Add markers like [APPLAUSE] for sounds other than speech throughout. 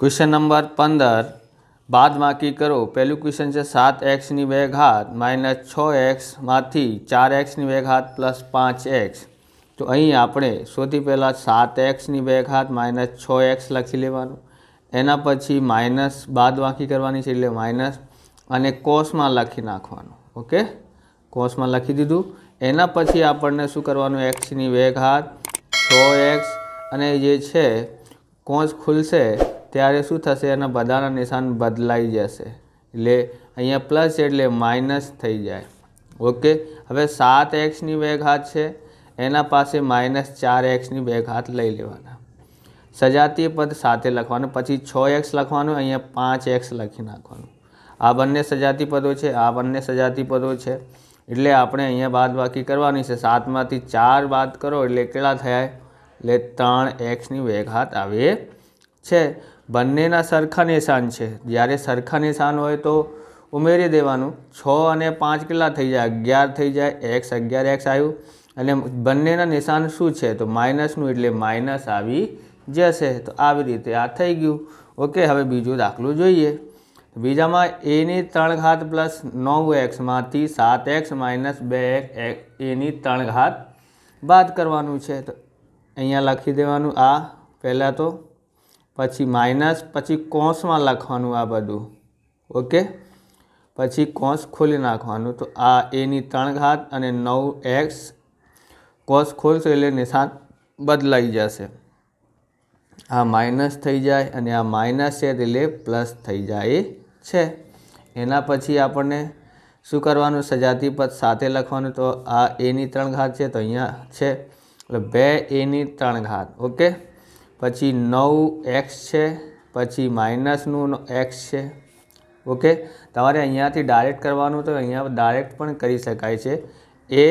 question number પંદર બાદબાકી કરો પહેલું ક્વેશ્ચન છે સાત એક્સની બે ઘાત માઇનસ છ એક્સમાંથી ચાર એક્સની બે ઘાત પ્લસ પાંચ એક્સ તો અહીં આપણે સૌથી પહેલાં સાત એક્સની બે ઘાત માઇનસ છ એક્સ લખી લેવાનું એના પછી માઇનસ બાદબાકી કરવાની છે એટલે માઇનસ અને કોષમાં લખી નાખવાનું ઓકે કોષમાં લખી દીધું એના પછી આપણને શું કરવાનું એક્સની બે ઘાત છ એક્સ અને જે છે કોષ ખુલશે ત્યારે શું થશે એના બધાના નિશાન બદલાઈ જશે એટલે અહીંયા પ્લસ એટલે માઇનસ થઈ જાય ઓકે હવે સાત એક્સની બે ઘાત છે એના પાસે માઇનસ ચાર એક્સની બે ઘાત લઈ લેવાના સજાતીય પદ સાથે લખવાનું પછી છ એક્સ લખવાનું અહીંયા પાંચ એક્સ લખી નાખવાનું આ બંને સજાતી પદો છે આ બંને સજાતી પદો છે એટલે આપણે અહીંયા બાદબાકી કરવાની છે સાતમાંથી ચાર બાદ કરો એટલે કેટલા થયા એટલે ત્રણ એક્સની બે ઘાત આવે છે બંનેના સરખા નિશાન છે જ્યારે સરખા નિશાન હોય તો ઉમેરી દેવાનું છ અને પાંચ કેટલા થઈ જાય અગિયાર થઈ જાય એક્સ અગિયાર એક્સ આવ્યું અને બંનેના નિશાન શું છે તો માઇનસનું એટલે માઇનસ આવી જશે તો આવી રીતે આ થઈ ગયું ઓકે હવે બીજું દાખલું જોઈએ બીજામાં એની ત્રણ ઘાત પ્લસ નવ એક્સમાંથી સાત એક્સ માઇનસ બે એક એની ત્રણ ઘાત બાદ કરવાનું છે તો અહીંયા લખી દેવાનું આ પહેલાં તો પછી માઇનસ પછી કોસમાં લખવાનું આ બધું ઓકે પછી કોસ ખોલી નાખવાનું તો આ એની ત્રણ ઘાત અને નવ એક્સ કોસ ખોલશો એટલે નિશાન બદલાઈ જશે આ માઇનસ થઈ જાય અને આ માઇનસ છે એટલે પ્લસ થઈ જાય છે એના પછી આપણને શું કરવાનું સજાતી પદ સાથે લખવાનું તો આ એની ત્રણ ઘાત છે તો અહીંયા છે એટલે બે એની ત્રણ ઘાત ઓકે પછી નવ એક્સ છે પછી માઇનસનું એક્સ છે ઓકે તમારે અહીંયાથી ડાયરેક્ટ કરવાનું તો અહીંયા ડાયરેક્ટ પણ કરી શકાય છે એ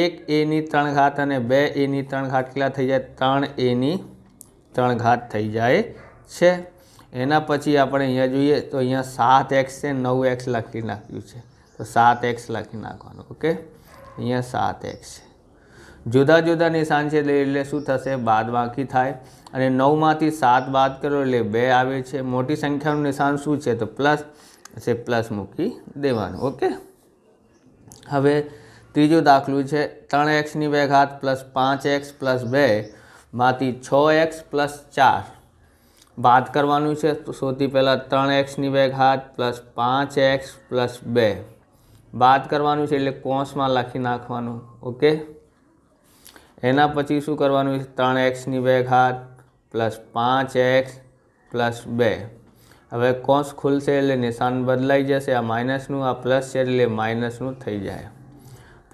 એક એની ત્રણ ઘાત અને બે એની ત્રણ ઘાત કેટલા થઈ જાય ત્રણ એની ત્રણ ઘાત થઈ જાય છે એના પછી આપણે અહીંયા જોઈએ તો અહીંયા સાત એક્સ છે નવ એક્સ લખી નાખ્યું છે તો સાત એક્સ લખી નાખવાનું ઓકે અહીંયા સાત એક્સ છે જુદા જુદા નિશાન છે એટલે શું થશે બાદબાકી થાય અને નવમાંથી સાત બાદ કરો એટલે બે આવે છે મોટી સંખ્યાનું નિશાન શું છે તો પ્લસ છે પ્લસ મૂકી દેવાનું ઓકે હવે ત્રીજું દાખલું છે ત્રણ એક્સની બે ઘાત પ્લસ પાંચ એક્સ પ્લસ બે માંથી છ એક્સ પ્લસ ચાર બાદ કરવાનું છે તો સૌથી પહેલાં ત્રણ એક્સની બે ઘાત પ્લસ પાંચ એક્સ પ્લસ બે બાદ કરવાનું છે એટલે કોંસમાં લખી નાખવાનું ઓકે એના પછી શું કરવાનું છે ત્રણ એક્સની બે ઘાત પ્લસ પાંચ એક્સ પ્લસ બે હવે કોસ ખુલશે એટલે નિશાન બદલાઈ જશે આ માઇનસનું આ પ્લસ છે એટલે માઇનસનું થઈ જાય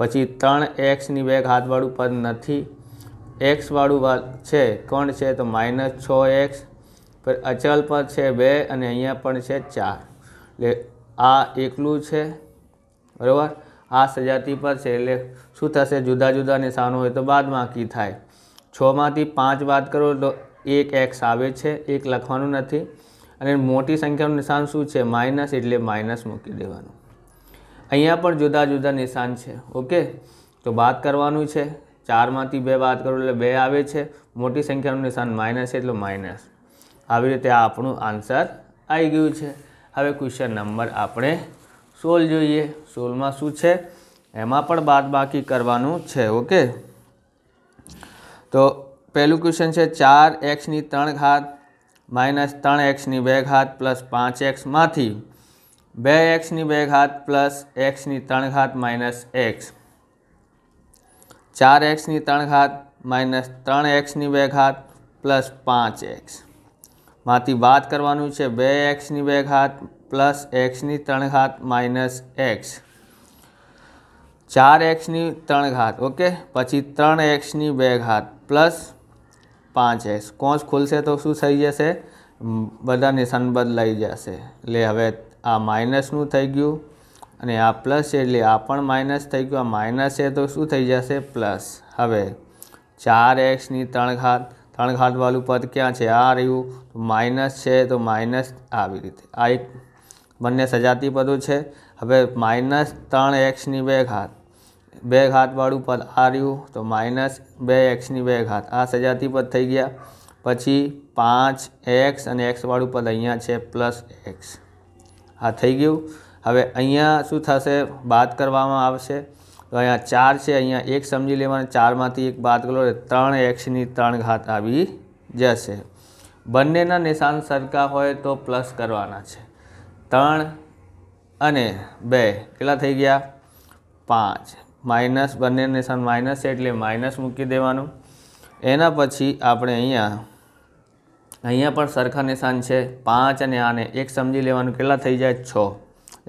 પછી ત્રણ એક્સની બે ઘાતવાળું પદ નથી એક્સવાળું છે કોણ છે તો માઇનસ છ એક્સ પર અચલ પદ છે બે અને અહીંયા પણ છે ચાર એટલે આ એકલું છે બરાબર આ સજાતી પદ છે એટલે શું થશે જુદા જુદા નિશાનો હોય તો બાદ બાકી થાય છમાંથી પાંચ વાત કરો તો એક એક્સ આવે છે એક લખવાનું નથી અને મોટી સંખ્યાનું નિશાન શું છે માઇનસ એટલે માઇનસ મૂકી દેવાનું અહીંયા પણ જુદા જુદા નિશાન છે ઓકે તો બાદ કરવાનું છે ચારમાંથી બે બાદ કરું એટલે બે આવે છે મોટી સંખ્યાનું નિશાન માઇનસ એટલે માઇનસ આવી રીતે આ આપણું આન્સર આવી ગયું છે હવે ક્વેશ્ચન નંબર આપણે સોલ જોઈએ સોલમાં શું છે એમાં પણ બાકી કરવાનું છે ઓકે તો પહેલું ક્વેશ્ચન છે ચાર એક્સની ત્રણ ઘાત માઇનસ ત્રણ એક્સની બે ઘાત પ્લસ પાંચ એક્સમાંથી બે એક્સની બે ઘાત પ્લસ એક્સની ત્રણ ઘાત માઇનસ એક્સ ચાર એક્સની ત્રણ ઘાત માઇનસ ત્રણ એક્સની બે ઘાત પ્લસ પાંચ એક્સમાંથી માંથી બાદ કરવાનું છે બે એક્સની બે ઘાત પ્લસ એક્સની ત્રણ ઘાત માઇનસ એક્સ ચાર એક્સની ત્રણ ઘાત ઓકે પછી ત્રણ એક્સની બે ઘાત પ્લસ પાંચ એસ કોચ ખુલશે તો શું થઈ જશે બધા નિશાન બદલાઈ જશે એટલે હવે આ માઇનસનું થઈ ગયું અને આ પ્લસ છે એટલે આ પણ માઇનસ થઈ ગયું આ માઇનસ છે તો શું થઈ જશે પ્લસ હવે ચાર એક્સની ત્રણ ઘાત ત્રણ ઘાતવાળું પદ ક્યાં છે આ રહ્યું માઇનસ છે તો માઇનસ આવી રીતે આ એક બંને સજાતી પદો છે હવે માઇનસ ત્રણ એક્સની બે ઘાત બે ઘાતવાળું પદ આ તો માઇનસ બે એક્સની બે ઘાત આ સજાતી પદ થઈ ગયા પછી પાંચ એક્સ અને એક્સવાળું પદ અહીંયા છે પ્લસ એક્સ આ થઈ ગયું હવે અહીંયા શું થશે બાદ કરવામાં આવશે તો અહીંયા ચાર છે અહીંયા એક સમજી લેવાનું ચારમાંથી એક બાદ કરો ત્રણ એક્સની ત્રણ ઘાત આવી જશે બંનેના નિશાન સરખા હોય તો પ્લસ કરવાના છે ત્રણ અને બે કેટલા થઈ ગયા પાંચ માઇનસ બંનેને નિશાન માઇનસ છે એટલે માઇનસ મૂકી દેવાનું એના પછી આપણે અહીંયા અહીંયા પણ સરખા નિશાન છે પાંચ અને આને એક સમજી લેવાનું કેટલા થઈ જાય છ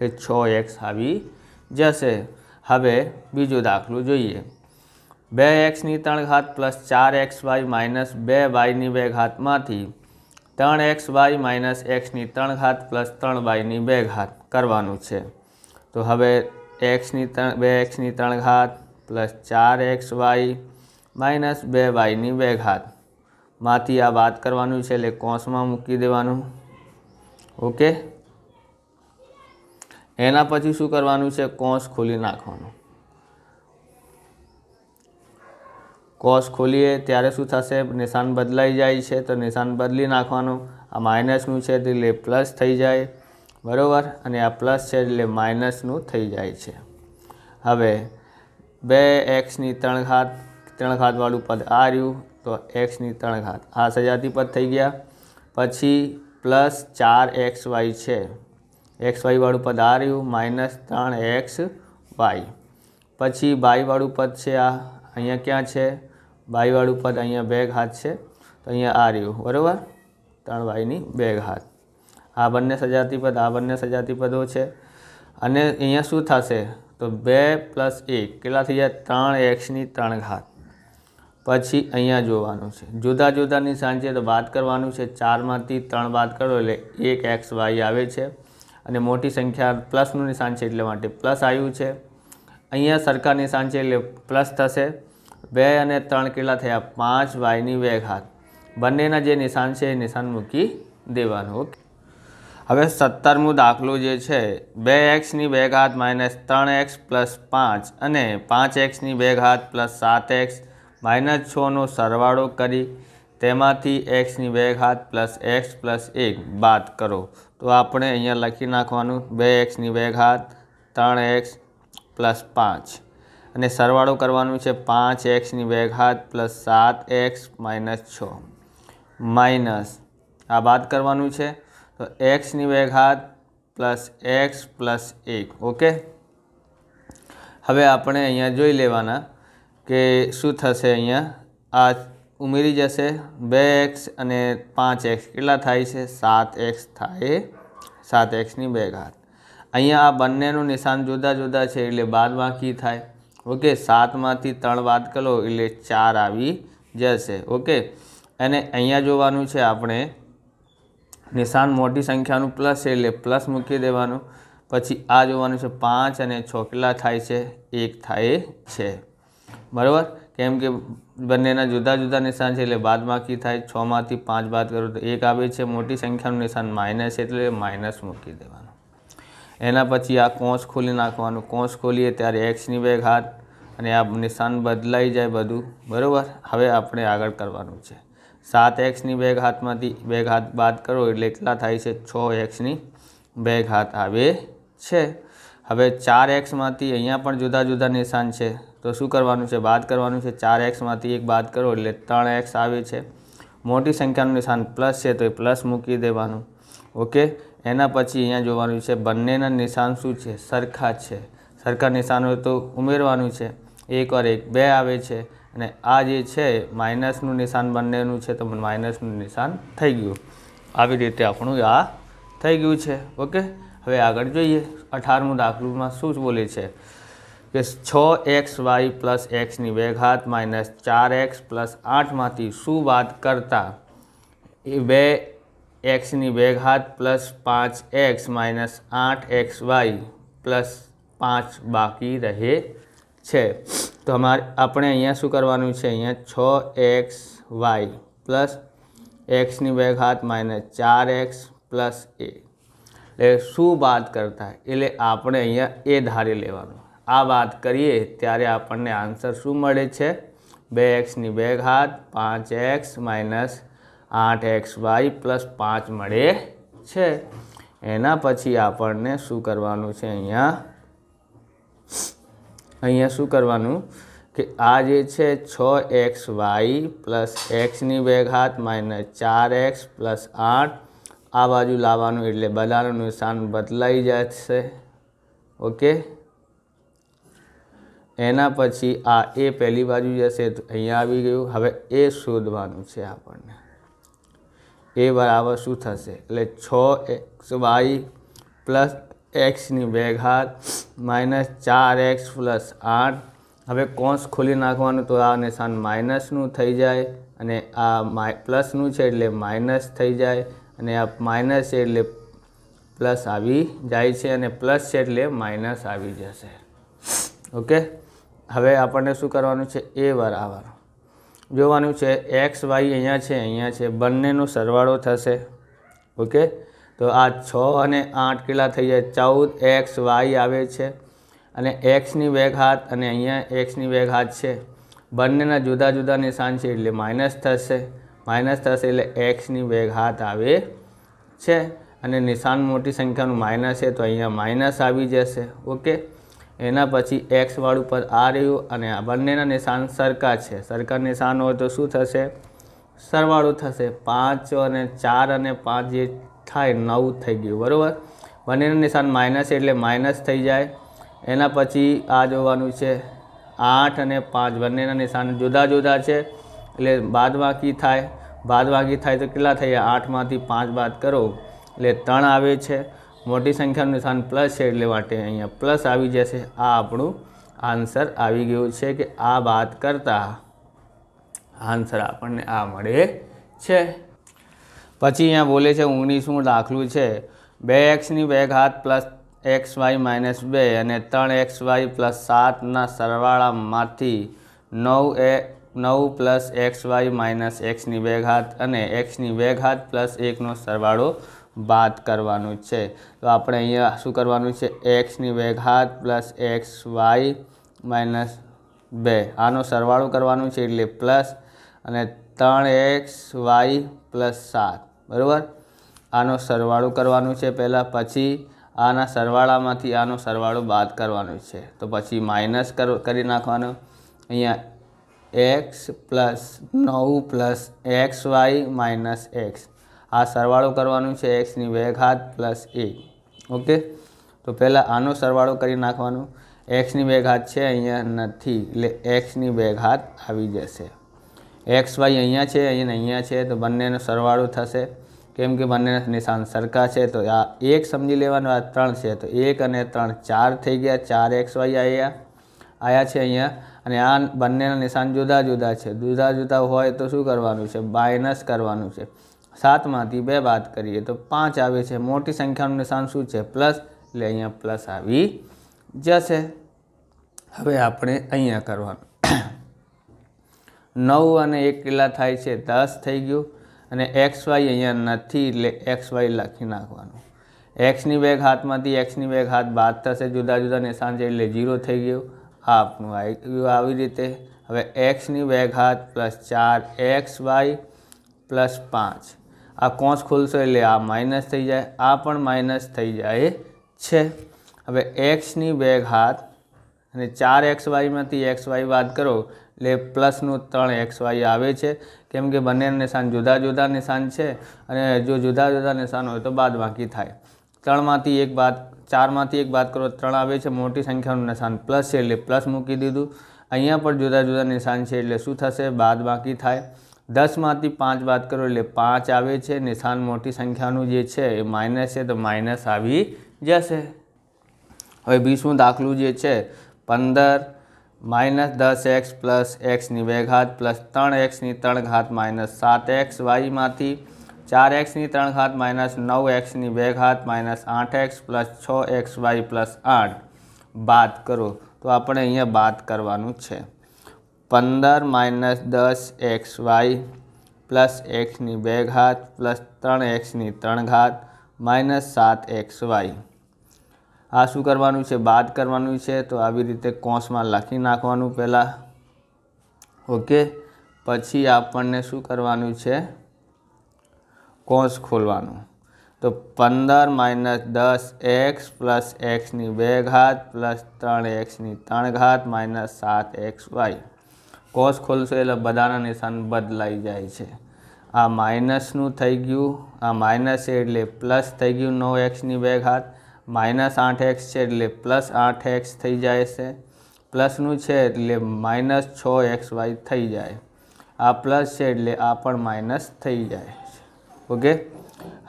એ છ એક્સ આવી જશે હવે બીજું દાખલું જોઈએ બે એક્સની ત્રણ ઘાત પ્લસ ચાર એક્સ વાય માઇનસ બે વાયની બે ઘાતમાંથી ત્રણ એક્સ વાય માઇનસ એક્સની ત્રણ ઘાત પ્લસ ત્રણ વાયની બે ઘાત કરવાનું છે તો હવે એક્સની ત્રણ બે એક્સની ત્રણ ઘાત પ્લસ ચાર એક્સ વાય માઇનસ બે વાયની બે ઘાત માંથી આ વાત કરવાનું છે એટલે કોસમાં મૂકી દેવાનું ઓકે એના પછી શું કરવાનું છે કોસ ખોલી નાખવાનું કોસ ખોલીએ ત્યારે શું થશે નિશાન બદલાઈ જાય છે તો નિશાન બદલી નાખવાનું આ માઇનસનું છે એટલે પ્લસ થઈ જાય બરાબર અને આ પ્લસ છે એટલે માઇનસનું થઈ જાય છે હવે બે એક્સની ત્રણ ઘાત ત્રણ ઘાતવાળું પદ આ રહ્યું તો એક્સની ત્રણ ઘાત આ સજાતી પદ થઈ ગયા પછી પ્લસ ચાર એક્સ વાય છે એક્સ વાયવાળું પદ આ રહ્યું માઇનસ ત્રણ એક્સ વાય પછી બાયવાળું પદ છે આ અહીંયા ક્યાં છે બાયવાળું પદ અહીંયા બે ઘાત છે તો અહીંયા આ રહ્યું બરાબર ત્રણ વાયની બે ઘાત આ બંને સજાતીપદ આ બંને સજાતીપદો છે અને અહીંયા શું થશે તો બે પ્લસ એક કેટલા થઈ જાય ત્રણ એક્સની ત્રણ ઘાત પછી અહીંયા જોવાનું છે જુદા જુદા નિશાન છે તો વાત કરવાનું છે ચારમાંથી ત્રણ બાદ કરો એટલે એક એક્સ વાય આવે છે અને મોટી સંખ્યા પ્લસનું નિશાન છે એટલે માટે પ્લસ આવ્યું છે અહીંયા સરખા નિશાન છે એટલે પ્લસ થશે બે અને ત્રણ કેટલા થયા પાંચ વાયની બે ઘાત બંનેના જે નિશાન છે એ નિશાન મૂકી દેવાનું ઓકે હવે સત્તરમો દાખલો જે છે બે એક્સની બે ઘાત માઇનસ ત્રણ એક્સ પ્લસ પાંચ અને પાંચ એક્સની બે ઘાત પ્લસ સાત એક્સ માઇનસ છનો સરવાળો કરી તેમાંથી એક્સની બે ઘાત પ્લસ એક્સ પ્લસ એક બાદ કરો તો આપણે અહીંયા લખી નાખવાનું બે એક્સની બે ઘાત ત્રણ એક્સ પ્લસ પાંચ અને સરવાળો કરવાનું છે પાંચ એક્સની બે ઘાત પ્લસ સાત એક્સ માઇનસ છ માઇનસ આ બાદ કરવાનું છે તો એક્સની બે ઘાત પ્લસ એક્સ પ્લસ એક ઓકે હવે આપણે અહીંયા જોઈ લેવાના કે શું થશે અહીંયા આ ઉમેરી જશે બે એક્સ અને પાંચ એક્સ કેટલા થાય છે સાત એક્સ થાય સાત એક્સની બે ઘાત અહીંયા આ બંનેનું નિશાન જુદા જુદા છે એટલે બાદ બાકી થાય ઓકે સાતમાંથી ત્રણ વાત કરો એટલે ચાર આવી જશે ઓકે અને અહીંયા જોવાનું છે આપણે નિશાન મોટી સંખ્યાનું પ્લસ છે એટલે પ્લસ મૂકી દેવાનું પછી આ જોવાનું છે પાંચ અને છ કેટલા થાય છે એક થાય છે બરાબર કેમ કે બંનેના જુદા જુદા નિશાન છે એટલે બાદબાકી થાય છમાંથી પાંચ બાદ કરો તો એક આવે છે મોટી સંખ્યાનું નિશાન માઇનસ એટલે માઇનસ મૂકી દેવાનું એના પછી આ કોંસ ખોલી નાખવાનું કોંસ ખોલીએ ત્યારે એક્સની બે ઘાત અને આ નિશાન બદલાઈ જાય બધું બરાબર હવે આપણે આગળ કરવાનું છે સાત એક્સની બે ઘાતમાંથી બે ઘાત બાદ કરો એટલે કેટલા થાય છે છ એક્સની બે ઘાત આવે છે હવે ચાર એક્સમાંથી અહીંયા પણ જુદા જુદા નિશાન છે તો શું કરવાનું છે બાદ કરવાનું છે ચાર એક્સમાંથી એક બાદ કરો એટલે ત્રણ એક્સ આવે છે મોટી સંખ્યાનું નિશાન પ્લસ છે તો એ પ્લસ મૂકી દેવાનું ઓકે એના પછી અહીંયા જોવાનું છે બંનેના નિશાન શું છે સરખા છે સરખા નિશાનો તો ઉમેરવાનું છે એક વાર એક બે આવે છે અને આ જે છે માઇનસનું નિશાન બંનેનું છે તો માઇનસનું નિશાન થઈ ગયું આવી રીતે આપણું આ થઈ ગયું છે ઓકે હવે આગળ જોઈએ અઢારમું દાખલુંમાં શું બોલે છે કે છ એક્સ વાય પ્લસ એક્સની બે ઘાત માઇનસ ચાર એક્સ પ્લસ આઠમાંથી શું વાત કરતાં એ બે એક્સની બે ઘાત પ્લસ પાંચ એક્સ માઇનસ આઠ એક્સ વાય પ્લસ પાંચ બાકી રહે છે તો અમારે આપણે અહીંયા શું કરવાનું છે અહીંયા છ એક્સ વાય પ્લસ એક્સની બે ઘાત માઇનસ ચાર એક્સ પ્લસ એ એટલે શું વાત કરતા એટલે આપણે અહીંયા એ ધારી લેવાનું આ વાત કરીએ ત્યારે આપણને આન્સર શું મળે છે બે એક્સની બે ઘાત પાંચ એક્સ માઇનસ આઠ એક્સ વાય પ્લસ પાંચ મળે છે એના પછી આપણને શું કરવાનું છે અહીંયા અહીંયા શું કરવાનું કે આ જે છે છ એક્સ વાય પ્લસ એક્સની બે ઘાત માઇનસ ચાર એક્સ પ્લસ આઠ આ બાજુ લાવવાનું એટલે બધાનું નિશાન બદલાઈ જશે ઓકે એના પછી આ એ પહેલી બાજુ જશે તો અહીંયા આવી ગયું હવે એ શોધવાનું છે આપણને એ બરાબર શું થશે એટલે છ એક્સ વાય પ્લસ એક્સની બે ઘાત માઇનસ ચાર એક્સ પ્લસ આઠ હવે કોસ ખોલી નાખવાનું તો આ નિશાન માઇનસનું થઈ જાય અને આ માય પ્લસનું છે એટલે માઇનસ થઈ જાય અને આ માઇનસ છે એટલે પ્લસ આવી જાય છે અને પ્લસ છે એટલે માઇનસ આવી જશે ઓકે હવે આપણને શું કરવાનું છે એ બરાબર જોવાનું છે એક્સ વાય અહીંયા છે અહીંયા છે બંનેનો સરવાળો થશે ઓકે તો આ છ અને આઠ કેટલા થઈ જાય ચૌદ એક્સ વાય આવે છે અને એક્સની વેઘાત અને અહીંયા એક્સની વેઘાત છે બંનેના જુદા જુદા નિશાન છે એટલે માઇનસ થશે માઇનસ થશે એટલે એક્સની વેઘાત આવે છે અને નિશાન મોટી સંખ્યાનું માઇનસ છે તો અહીંયા માઇનસ આવી જશે ઓકે એના પછી એક્સવાળું પર આ રહ્યું અને આ બંનેના નિશાન સરખા છે સરખા નિશાન હોય તો શું થશે સરવાળું થશે પાંચ અને ચાર અને પાંચ જે થાય નવ થઈ ગયું બરાબર બંનેનું નિશાન માઇનસ એટલે માઇનસ થઈ જાય એના પછી આ જોવાનું છે આઠ અને પાંચ બંનેના નિશાન જુદા જુદા છે એટલે બાદબાકી થાય બાદબાકી થાય તો કેટલા થઈ જાય આઠમાંથી પાંચ બાદ કરો એટલે ત્રણ આવે છે મોટી સંખ્યાનું નિશાન પ્લસ છે એટલે માટે અહીંયા પ્લસ આવી જશે આ આપણું આન્સર આવી ગયું છે કે આ બાદ કરતાં આન્સર આપણને આ મળે છે પછી અહીંયા બોલે છે ઓગણીસમું દાખલું છે બે એક્સની બે ઘાત પ્લસ એક્સ વાય માઇનસ બે અને ત્રણ એક્સ વાય પ્લસ સાતના સરવાળામાંથી નવ એ નવ પ્લસ એક્સ વાય માઇનસ એક્સની બે ઘાત અને એક્સની બે ઘાત પ્લસ એકનો સરવાળો બાદ કરવાનું છે તો આપણે અહીંયા શું કરવાનું છે એક્સની બે ઘાત પ્લસ એક્સ વાય માઇનસ બે આનો સરવાળો કરવાનો છે એટલે પ્લસ અને ત્રણ એક્સ વાય પ્લસ સાત બરાબર આનો સરવાળો કરવાનું છે પહેલાં પછી આના સરવાળામાંથી આનો સરવાળો બાદ કરવાનો છે તો પછી માઇનસ કરી નાખવાનો અહીંયા એક્સ પ્લસ નવ plus x y minus x આ સરવાળો કરવાનું છે એક્સની બે ઘાત પ્લસ એ ઓકે તો પહેલાં આનો સરવાળો કરી નાખવાનો એક્સની બે ઘાત છે અહીંયા નથી એટલે એક્સની બે ઘાત આવી જશે એક્સ વાય અહીંયા છે અને અહીંયા છે તો બંનેનો સરવાળો થશે કેમ કે બંને નિશાન સરખા છે તો આ એક સમજી લેવાનું આ ત્રણ છે તો એક અને ત્રણ ચાર થઈ ગયા ચાર એક્સ વાય આવ્યા આવ્યા છે અહીંયા અને આ બંનેના નિશાન જુદા જુદા છે જુદા જુદા હોય તો શું કરવાનું છે માઇનસ કરવાનું છે સાતમાંથી બે વાત કરીએ તો પાંચ આવે છે મોટી સંખ્યાનું નિશાન શું છે પ્લસ એટલે અહીંયા પ્લસ આવી જશે હવે આપણે અહીંયા કરવાનું નવ અને એક કેટલા થાય છે દસ થઈ ગયું અને એક્સ વાય અહીંયા નથી એટલે એક્સ વાય લખી નાખવાનું એક્સની બેગ હાથમાંથી એક્સની બેગ હાથ બાદ થશે જુદા જુદા નિશાન છે એટલે ઝીરો થઈ ગયું આ આપણું આવી ગયું આવી રીતે હવે એક્સની બેગ હાથ પ્લસ ચાર એક્સ વાય પ્લસ પાંચ આ કોંસ ખોલશો એટલે આ માઇનસ થઈ જાય આ પણ માઇનસ થઈ જાય છે હવે એક્સની બેગ હાથ અને ચાર એક્સ વાયમાંથી એક્સ વાય બાદ કરો એટલે પ્લસનું ત્રણ એક્સ વાય આવે છે કેમ કે બંને નિશાન જુદા જુદા નિશાન છે અને જો જુદા જુદા નિશાન હોય તો બાદ બાકી થાય ત્રણમાંથી એક બાદ ચારમાંથી એક બાદ કરો ત્રણ આવે છે મોટી સંખ્યાનું નિશાન પ્લસ છે એટલે પ્લસ મૂકી દીધું અહીંયા પણ જુદા જુદા નિશાન છે એટલે શું થશે બાદ બાકી થાય દસમાંથી પાંચ બાદ કરો એટલે પાંચ આવે છે નિશાન મોટી સંખ્યાનું જે છે એ માઇનસ છે તો માઇનસ આવી જશે હવે બીસમું દાખલું જે છે પંદર માઇનસ દસ એક્સ પ્લસ એક્સની બે ઘાત પ્લસ ત્રણ એક્સની ત્રણ ઘાત માઇનસ સાત એક્સ વાયમાંથી ચાર એક્સની ત્રણ ઘાત માઇનસ નવ એક્સની બે ઘાત માઇનસ આઠ એક્સ પ્લસ છ એક્સ વાય પ્લસ આઠ બાદ કરો તો આપણે અહીંયા બાદ કરવાનું છે પંદર માઇનસ દસ એક્સ વાય પ્લસ એક્સની બે ઘાત પ્લસ ત્રણ એક્સની ત્રણ ઘાત માઇનસ સાત એક્સ વાય આ શું કરવાનું છે બાદ કરવાનું છે તો આવી રીતે કોંસમાં લખી નાખવાનું પહેલાં ઓકે પછી આપણને શું કરવાનું છે કોંસ ખોલવાનું તો પંદર માઇનસ દસ એક્સ પ્લસ એક્સની બે ઘાત પ્લસ ત્રણ એક્સની ત્રણ ઘાત માઇનસ સાત એક્સ વાય કોસ ખોલશો એટલે બધાના નિશાન બદલાઈ જાય છે આ માઇનસનું થઈ ગયું આ માઇનસ એટલે પ્લસ થઈ ગયું નવ એક્સની બે ઘાત માઇનસ આઠ એક્સ છે એટલે પ્લસ આઠ એક્સ થઈ જાય છે પ્લસનું છે એટલે માઇનસ છ એક્સ વાય થઈ જાય આ પ્લસ છે એટલે આ પણ માઇનસ થઈ જાય ઓકે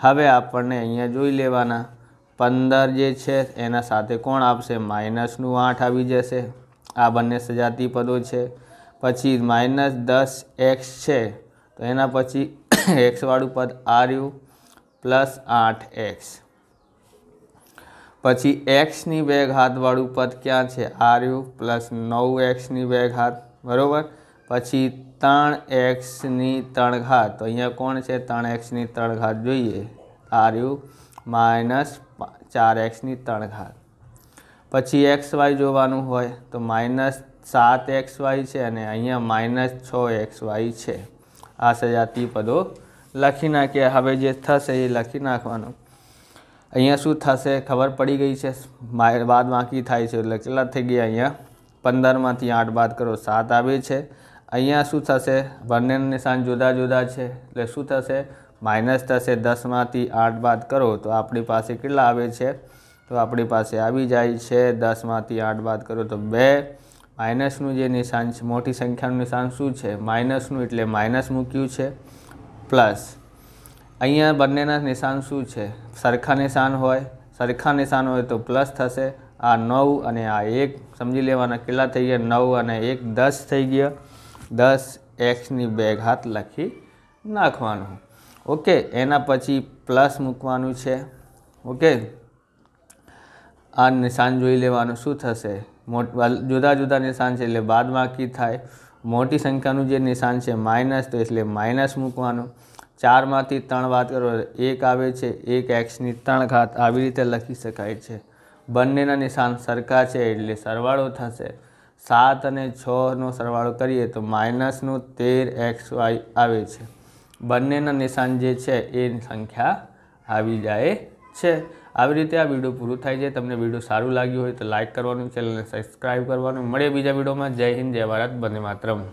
હવે આપણને અહીંયા જોઈ લેવાના પંદર જે છે એના સાથે કોણ આપશે માઇનસનું આઠ આવી જશે આ બંને સજાતી પદો છે પછી માઇનસ દસ એક્સ છે તો એના પછી [COUGHS] એક્સવાળું પદ આ પ્લસ આઠ એક્સ પછી એક્સની બે ઘાતવાળું પદ ક્યાં છે આર યુ પ્લસ નવ એક્સની બે ઘાત બરાબર પછી ત્રણ એક્સની ત્રણ ઘાત તો અહીંયા કોણ છે ત્રણ એક્સની ત્રણ ઘાત જોઈએ આર યુ માઇનસ ચાર એક્સની ત્રણ ઘાત પછી એક્સ વાય જોવાનું હોય તો માઇનસ સાત એક્સ વાય છે અને અહીંયા માઇનસ છ એક્સ વાય છે આ સજાતી પદો લખી નાખ્યા હવે જે થશે એ લખી નાખવાનું અહીંયા શું થશે ખબર પડી ગઈ છે બાદ બાકી થાય છે એટલે કેટલા થઈ ગયા અહીંયા પંદરમાંથી આઠ બાદ કરો સાત આવે છે અહીંયા શું થશે બંનેના નિશાન જુદા જુદા છે એટલે શું થશે માઇનસ થશે દસમાંથી આઠ બાદ કરો તો આપણી પાસે કેટલા આવે છે તો આપણી પાસે આવી જાય છે દસમાંથી આઠ બાદ કરો તો બે માઇનસનું જે નિશાન છે મોટી સંખ્યાનું નિશાન શું છે માઇનસનું એટલે માઇનસ મૂક્યું છે પ્લસ અહીંયા બંનેના નિશાન શું છે સરખા નિશાન હોય સરખા નિશાન હોય તો પ્લસ થશે આ નવ અને આ એક સમજી લેવાના કેટલા થઈ ગયા નવ અને એક દસ થઈ ગયા દસ એક્સની બે ઘાત લખી નાખવાનું ઓકે એના પછી પ્લસ મૂકવાનું છે ઓકે આ નિશાન જોઈ લેવાનું શું થશે જુદા જુદા નિશાન છે એટલે બાદબાકી થાય મોટી સંખ્યાનું જે નિશાન છે માઇનસ તો એટલે માઇનસ મૂકવાનું ચારમાંથી ત્રણ વાત કરો એક આવે છે એક એક્સની ત્રણ ઘાત આવી રીતે લખી શકાય છે બંનેના નિશાન સરખા છે એટલે સરવાળો થશે સાત અને છનો સરવાળો કરીએ તો માઇનસનું તેર એક્સ વાય આવે છે બંનેના નિશાન જે છે એ સંખ્યા આવી જાય છે આવી રીતે આ વિડીયો પૂરું થાય છે તમને વિડીયો સારું લાગ્યું હોય તો લાઇક કરવાનું ચેનલને સબસ્ક્રાઈબ કરવાનું મળે બીજા વિડીયોમાં જય હિન્દ જય ભારત બંને માત્રમ